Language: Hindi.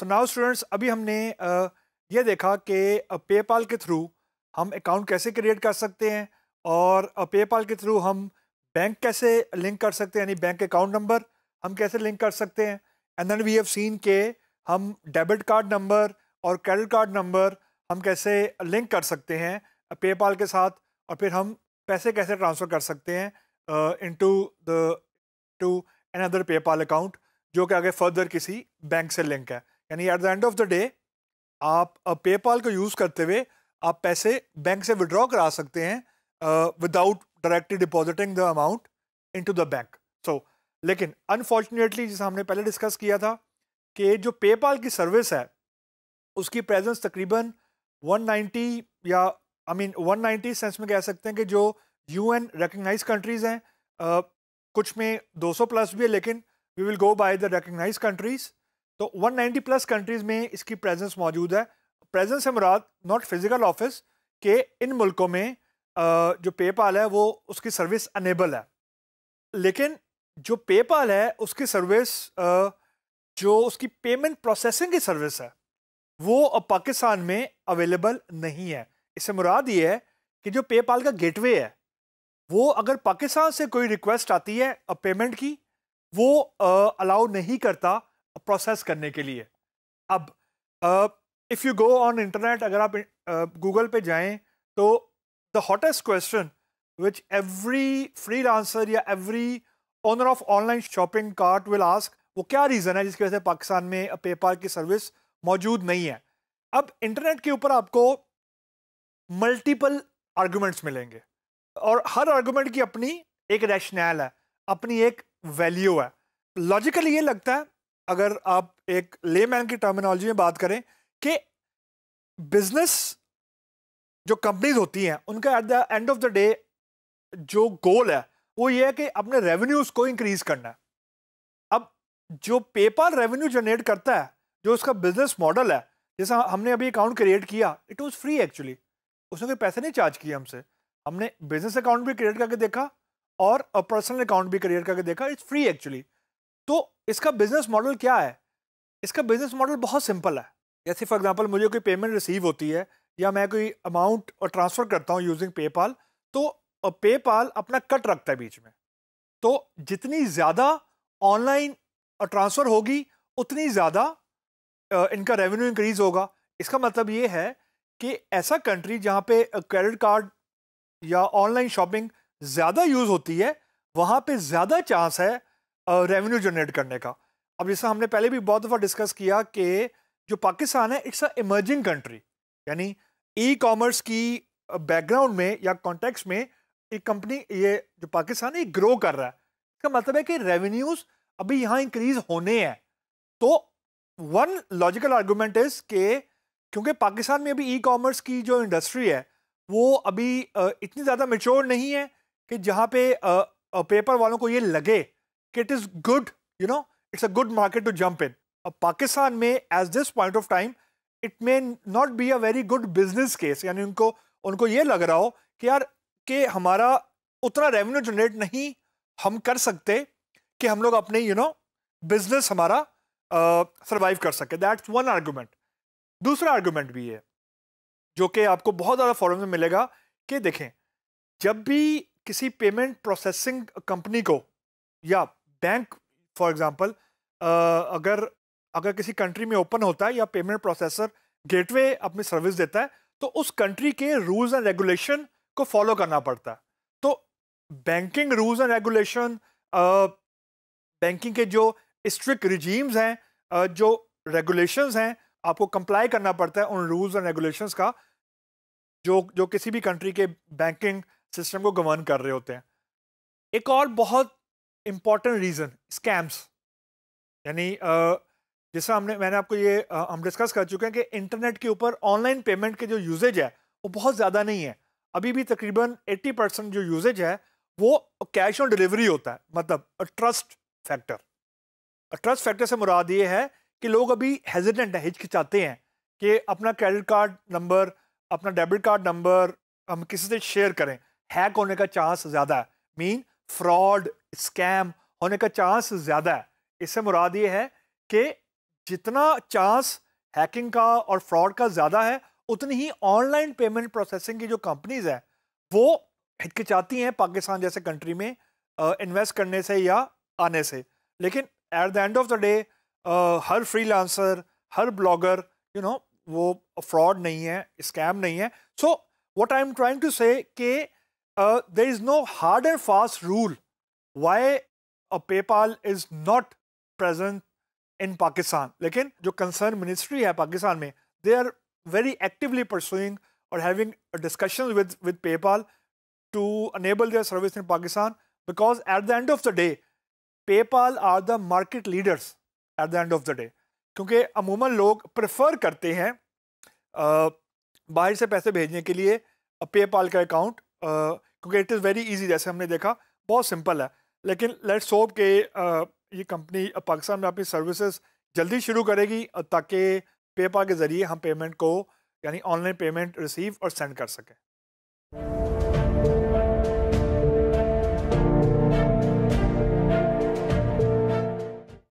सो नाउ स्टूडेंट्स अभी हमने ये देखा कि पेपाल के थ्रू हम अकाउंट कैसे क्रिएट कर सकते हैं और पेपाल के थ्रू हम बैंक कैसे लिंक कर सकते हैं यानी बैंक अकाउंट नंबर हम कैसे लिंक कर सकते हैं and then we have seen के हम डेबिट कार्ड नंबर और क्रेडिट कार्ड नंबर हम कैसे लिंक कर सकते हैं पेपाल के साथ और फिर हम पैसे कैसे ट्रांसफ़र कर सकते हैं into the to pay PayPal account जो कि आगे फर्दर किसी बैंक से लिंक है यानी at the end of the day आप पेपाल को यूज़ करते हुए आप पैसे बैंक से विड्रॉ करा सकते हैं without directly depositing the amount into the bank so लेकिन अनफॉर्चुनेटली जैसे हमने पहले डिस्कस किया था कि जो पेपाल की सर्विस है उसकी प्रेजेंस तकरीबन 190 या आई मीन 190 सेंस में कह सकते हैं कि जो यू एन रिकगनाइज कंट्रीज़ हैं कुछ में 200 प्लस भी है लेकिन we will go by the recognize countries तो 190 प्लस कंट्रीज़ में इसकी प्रेजेंस मौजूद है प्रेजेंस है मुराद नॉट फिज़िकल ऑफिस के इन मुल्कों में जो पेपाल है वो उसकी सर्विस अनेबल है लेकिन जो पेपाल है उसकी सर्विस जो उसकी पेमेंट प्रोसेसिंग की सर्विस है वो अब पाकिस्तान में अवेलेबल नहीं है इससे मुराद ये है कि जो पेपाल का गेटवे है वो अगर पाकिस्तान से कोई रिक्वेस्ट आती है पेमेंट की वो अलाउ नहीं करता प्रोसेस करने के लिए अब if you go on internet अगर आप गूगल uh, पे जाएं तो the hottest question which every freelancer या every owner of online shopping cart will ask वो क्या रीज़न है जिसकी वजह से पाकिस्तान में पेपाल की सर्विस मौजूद नहीं है अब इंटरनेट के ऊपर आपको मल्टीपल आर्गूमेंट्स मिलेंगे और हर आर्गूमेंट की अपनी एक रैशनैल है अपनी एक वैल्यू है लॉजिकली ये लगता है अगर आप एक लेमैन की टर्मिनोलॉजी में बात करें कि बिजनेस जो कंपनीज होती हैं उनका at the end of the day जो गोल है वो ये है कि अपने रेवेन्यूज को इंक्रीज करना है अब जो पेपर रेवेन्यू जनरेट करता है जो उसका बिजनेस मॉडल है जैसा हमने अभी अकाउंट क्रिएट किया इट वॉज फ्री एक्चुअली उसने कोई पैसे नहीं चार्ज किए हमसे हमने बिजनेस अकाउंट भी क्रिएट करके देखा और पर्सनल अकाउंट भी क्रिएट करके देखा इट्स फ्री एक्चुअली इसका बिजनेस मॉडल क्या है इसका बिजनेस मॉडल बहुत सिंपल है जैसे फॉर एग्जांपल मुझे कोई पेमेंट रिसीव होती है या मैं कोई अमाउंट और ट्रांसफ़र करता हूँ यूजिंग पेपाल तो पेपाल अपना कट रखता है बीच में तो जितनी ज़्यादा ऑनलाइन ट्रांसफ़र होगी उतनी ज़्यादा इनका रेवेन्यू इंक्रीज़ होगा इसका मतलब ये है कि ऐसा कंट्री जहाँ पे क्रेडिट कार्ड या ऑनलाइन शॉपिंग ज़्यादा यूज़ होती है वहाँ पे ज़्यादा चांस है रेवेन्यू जनरेट करने का अब जैसा हमने पहले भी बहुत दफ़ा डिस्कस किया कि जो पाकिस्तान है इट्स अ इमर्जिंग कंट्री यानी ई कॉमर्स की बैकग्राउंड में या कॉन्टेक्स में एक कंपनी ये जो पाकिस्तान है ये ग्रो कर रहा है इसका मतलब है कि रेवेन्यूज अभी यहाँ इंक्रीज होने हैं तो वन लॉजिकल आर्गूमेंट इज के क्योंकि पाकिस्तान में अभी ई कॉमर्स की जो इंडस्ट्री है वो अभी इतनी ज़्यादा मेच्योर नहीं है कि जहाँ पे पेपर वालों को ये लगे it is good you know it's a good market to jump in अब पाकिस्तान में as this point of time it may not be a very good business case यानी उनको उनको ये लग रहा हो कि यार कि हमारा उतना रेवेन्यू जनरेट नहीं हम कर सकते कि हम लोग अपने यू नो बिजनेस हमारा सर्वाइव uh, कर सके दैट्स वन आर्गूमेंट दूसरा आर्गूमेंट भी है जो कि आपको बहुत ज़्यादा फॉरम में मिलेगा कि देखें जब भी किसी पेमेंट प्रोसेसिंग कंपनी को या बैंक फॉर एग्जाम्पल अगर अगर किसी कंट्री में ओपन होता है या पेमेंट प्रोसेसर गेटवे अपनी सर्विस देता है तो उस कंट्री के रूल्स एंड रेगुलेशन को फॉलो करना पड़ता है तो banking rules and regulation banking के जो स्ट्रिक्ट रिजीम्स हैं जो रेगुलेशंस हैं आपको कंप्लाई करना पड़ता है उन रूल्स एंड रेगुलेशंस का जो जो किसी भी कंट्री के बैंकिंग सिस्टम को गवर्न कर रहे होते हैं एक और बहुत इम्पॉर्टेंट रीज़न स्कैम्स यानी जैसा हमने मैंने आपको ये आ, हम डिस्कस कर चुके हैं कि इंटरनेट के ऊपर ऑनलाइन पेमेंट के जो यूजेज है वो बहुत ज़्यादा नहीं है अभी भी तकरीबन 80 परसेंट जो यूजेज है वो कैश ऑन डिलीवरी होता है मतलब a trust factor trust factor से मुराद ये है कि लोग अभी हेजिडेंट है हिचकिचाते हैं कि अपना क्रेडिट कार्ड नंबर अपना डेबिट कार्ड नंबर हम किसी से शेयर करें हैक होने का चांस ज़्यादा है मीन फ्रॉड स्कैम होने का चांस ज़्यादा है इससे मुराद ये है कि जितना चांस हैकिंग का और फ्रॉड का ज़्यादा है उतनी ही ऑनलाइन पेमेंट प्रोसेसिंग की जो कंपनीज हैं वो हिचकिचाती हैं पाकिस्तान जैसे कंट्री में इन्वेस्ट करने से या आने से लेकिन at the end of the day हर फ्रीलांसर हर ब्लॉगर यू नो वो फ्रॉड नहीं है स्कैम नहीं है so what I am trying to say there is no hard and fast rule why PayPal is not present in Pakistan लेकिन जो कंसर्न मिनिस्ट्री है पाकिस्तान में they are very actively pursuing और having discussion with with PayPal to enable their service in Pakistan because eight the end of the day PayPal are the market leaders at the end of the day क्योंकि अमूमन लोग प्रेफर करते हैं आ, बाहर से पैसे भेजने के लिए पेपाल का अकाउंट क्योंकि इट इज़ वेरी ईजी जैसे हमने देखा बहुत सिंपल है लेकिन लेट्स होप के ये कंपनी पाकिस्तान में अपनी सर्विसेज जल्दी शुरू करेगी ताकि पेपा के ज़रिए हम पेमेंट को यानी ऑनलाइन पेमेंट रिसीव और सेंड कर सकें